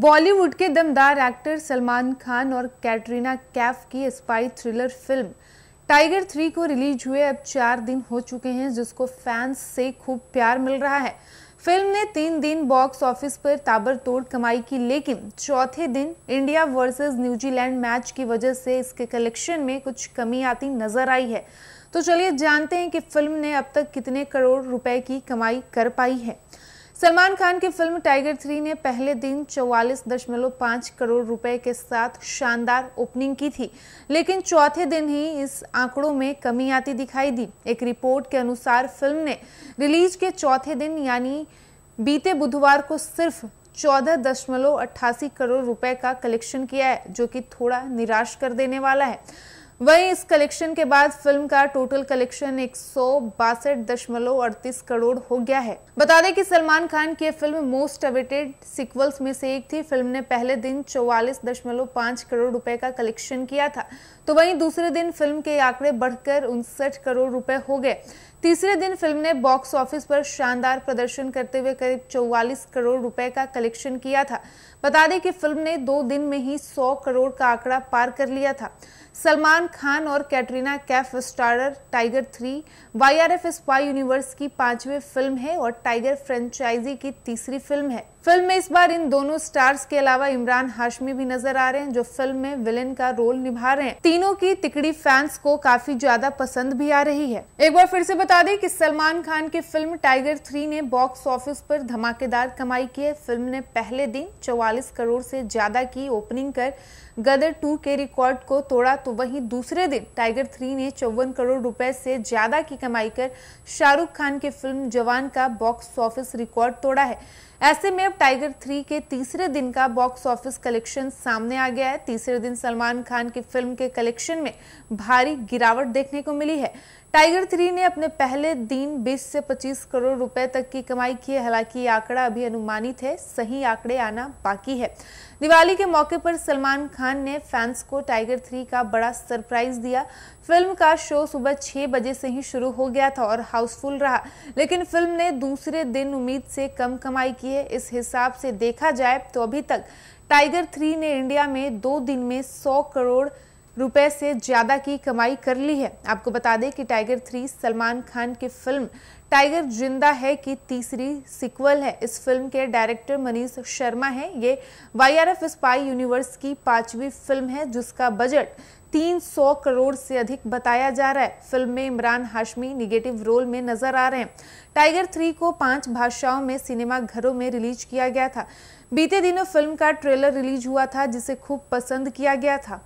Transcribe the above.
बॉलीवुड के दमदार एक्टर सलमान खान और कैटरीना कैफ की spy thriller film Tiger three को रिलीज हुए अब चार दिन हो चुके हैं जिसको फैंस से खूब प्यार मिल रहा है फिल्म ने तीन दिन बॉक्स ऑफिस पर ताबड़तोड़ कमाई की लेकिन चौथे दिन इंडिया वर्सेस न्यूजीलैंड मैच की वजह से इसके कलेक्शन में कुछ कमी आती नजर आई है तो चलिए जानते हैं कि फिल्म ने अब तक कितने करोड़ रुपए की कमाई कर पाई है सलमान खान की फिल्म टाइगर थ्री ने पहले दिन 44.5 करोड़ रुपए के साथ शानदार ओपनिंग की थी लेकिन चौथे दिन ही इस आंकड़ों में कमी आती दिखाई दी एक रिपोर्ट के अनुसार फिल्म ने रिलीज के चौथे दिन यानी बीते बुधवार को सिर्फ चौदह दशमलव अट्ठासी करोड़ रुपए का कलेक्शन किया है जो कि थोड़ा निराश कर देने वाला है वहीं इस कलेक्शन के बाद फिल्म का टोटल कलेक्शन एक करोड़ हो गया है बता दें कि सलमान खान की फिल्म मोस्ट अवेटेड सिक्वल्स में से एक थी फिल्म ने पहले दिन 44.5 करोड़ रुपए का कलेक्शन किया था तो वहीं दूसरे दिन फिल्म के आंकड़े बढ़कर उनसठ करोड़ रुपए हो गए तीसरे दिन फिल्म ने बॉक्स ऑफिस पर शानदार प्रदर्शन करते हुए करीब 44 करोड़ रुपए का कलेक्शन किया था बता दें कि फिल्म ने दो दिन में ही 100 करोड़ का आंकड़ा पार कर लिया था सलमान खान और Katrina Kaif starrer Tiger three Y R F spy universe की पांचवी फिल्म है और टाइगर फ्रेंचाइजी की तीसरी फिल्म है फिल्म में इस बार इन दोनों स्टार्स के अलावा इमरान हाशमी भी नजर आ रहे हैं जो फिल्म में विलेन का रोल निभा रहे हैं तीनों की तिकड़ी फैंस को काफी ज्यादा पसंद भी आ रही है एक बार फिर से बता दें कि सलमान खान की फिल्म टाइगर थ्री ने बॉक्स ऑफिस पर धमाकेदार कमाई की है फिल्म ने पहले दिन चौवालीस करोड़ से ज्यादा की ओपनिंग कर गदर टू के रिकॉर्ड को तोड़ा तो वही दूसरे दिन टाइगर थ्री ने चौवन करोड़ रुपए से ज्यादा की कमाई कर शाहरुख खान की फिल्म जवान का बॉक्स ऑफिस रिकॉर्ड तोड़ा है ऐसे में अब टाइगर थ्री के तीसरे दिन का बॉक्स ऑफिस कलेक्शन सामने आ गया है तीसरे दिन सलमान खान की फिल्म के कलेक्शन में भारी गिरावट देखने को मिली है टाइगर थ्री ने अपने पहले दिन 20 से 25 करोड़ रुपए तक की कमाई की है हालांकि ये आंकड़ा अभी अनुमानित है सही आंकड़े आना बाकी है दिवाली के मौके पर सलमान खान ने फैंस को टाइगर थ्री का बड़ा सरप्राइज दिया फिल्म का शो सुबह छह बजे से ही शुरू हो गया था और हाउसफुल रहा लेकिन फिल्म ने दूसरे दिन उम्मीद से कम कमाई की है इस हिसाब से देखा जाए तो अभी तक टाइगर थ्री ने इंडिया में दो दिन में सौ करोड़ रुपए से ज़्यादा की कमाई कर ली है आपको बता दें कि टाइगर थ्री सलमान खान की फिल्म टाइगर जिंदा है की तीसरी सिक्वल है इस फिल्म के डायरेक्टर मनीष शर्मा हैं ये Y R F spy universe की पांचवी फिल्म है जिसका बजट 300 करोड़ से अधिक बताया जा रहा है फिल्म में इमरान हाशमी निगेटिव रोल में नजर आ रहे हैं टाइगर थ्री को पांच भाषाओं में सिनेमा घरों में रिलीज किया गया था बीते दिनों फिल्म का ट्रेलर रिलीज हुआ था जिसे खूब पसंद किया गया था